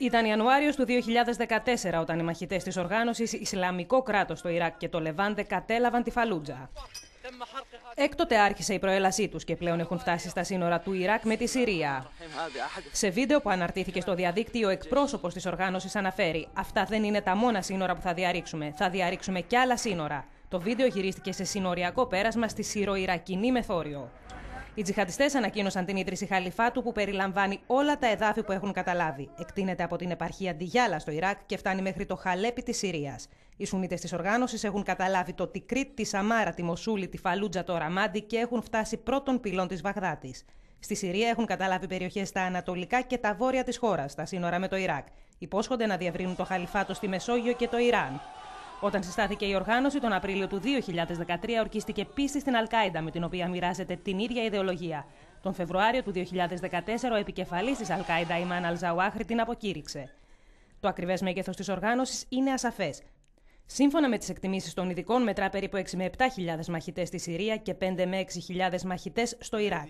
Ήταν Ιανουάριος του 2014 όταν οι μαχητές της οργάνωσης Ισλαμικό κράτος στο Ιράκ και το Λεβάντε κατέλαβαν τη Φαλούτζα. Έκτοτε άρχισε η προέλασή τους και πλέον έχουν φτάσει στα σύνορα του Ιράκ με τη Συρία. Σε βίντεο που αναρτήθηκε στο διαδίκτυο, ο εκπρόσωπος της οργάνωσης αναφέρει: Αυτά δεν είναι τα μόνα σύνορα που θα διαρρήξουμε. Θα διαρρήξουμε κι άλλα σύνορα. Το βίντεο γυρίστηκε σε συνοριακό πέρασμα στη Σύρο-Ιρακινή Μεθόριο. Οι τζιχαντιστές ανακοίνωσαν την ίδρυση Χαλιφάτου που περιλαμβάνει όλα τα εδάφη που έχουν καταλάβει. Εκτείνεται από την επαρχία Ντιγιάλα στο Ιράκ και φτάνει μέχρι το Χαλέπι της Συρίας. Οι Σουνίτες της οργάνωσης έχουν καταλάβει το Τικρίτ, τη Σαμάρα, τη Μοσούλη, τη Φαλούτζα, το Ραμάντι και έχουν φτάσει πρώτων πυλών της Βαγδάτης. Στη Συρία έχουν καταλάβει περιοχές στα ανατολικά και τα βόρεια της χώρας, στα σύνορα με το Ιράκ. Υπόσχονται να διευρύνουν το Χαλιφάτο στη Μεσόγειο και το Ιράν. Όταν συστάθηκε η οργάνωση τον Απρίλιο του 2013, ορκίστηκε πίστη στην Αλκάιντα, με την οποία μοιράζεται την ίδια ιδεολογία. Τον Φεβρουάριο του 2014, ο επικεφαλής της Αλκάιντα, η Μάν Αλζαουάχρη, την αποκήρυξε. Το ακριβές μέγεθος της οργάνωσης είναι ασαφές. Σύμφωνα με τις εκτιμήσεις των ειδικών, μετρά περίπου 6 με 7.000 μαχητές στη Συρία και 5 με 6.000 μαχητές στο Ιράκ.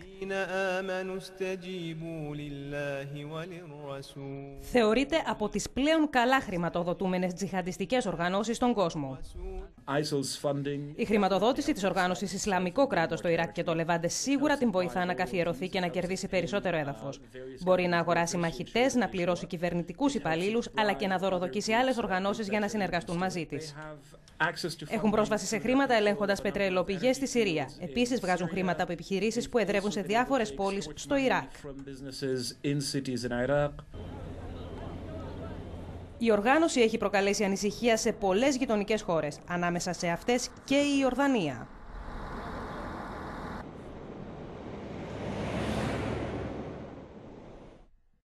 Θεωρείται από τις πλέον καλά χρηματοδοτούμενες τζιχαντιστικές οργανώσεις στον κόσμο. Η χρηματοδότηση της οργάνωσης Ισλαμικό κράτος στο Ιράκ και το Λεβάντε σίγουρα την βοηθά να καθιερωθεί και να κερδίσει περισσότερο έδαφος. Μπορεί να αγοράσει μαχητές, να πληρώσει κυβερνητικούς υπαλλήλους, αλλά και να δωροδοκίσει άλλες οργανώσεις για να συνεργαστούν μαζί της. Έχουν πρόσβαση σε χρήματα ελέγχοντας πετρελοπηγέ στη Συρία. Επίσης, βγάζουν χρήματα από επιχειρήσεις που εδρεύουν σε διάφορες πόλεις στο Ιράκ. Η οργάνωση έχει προκαλέσει ανησυχία σε πολλές γειτονικές χώρες, ανάμεσα σε αυτές και η Ιορδανία.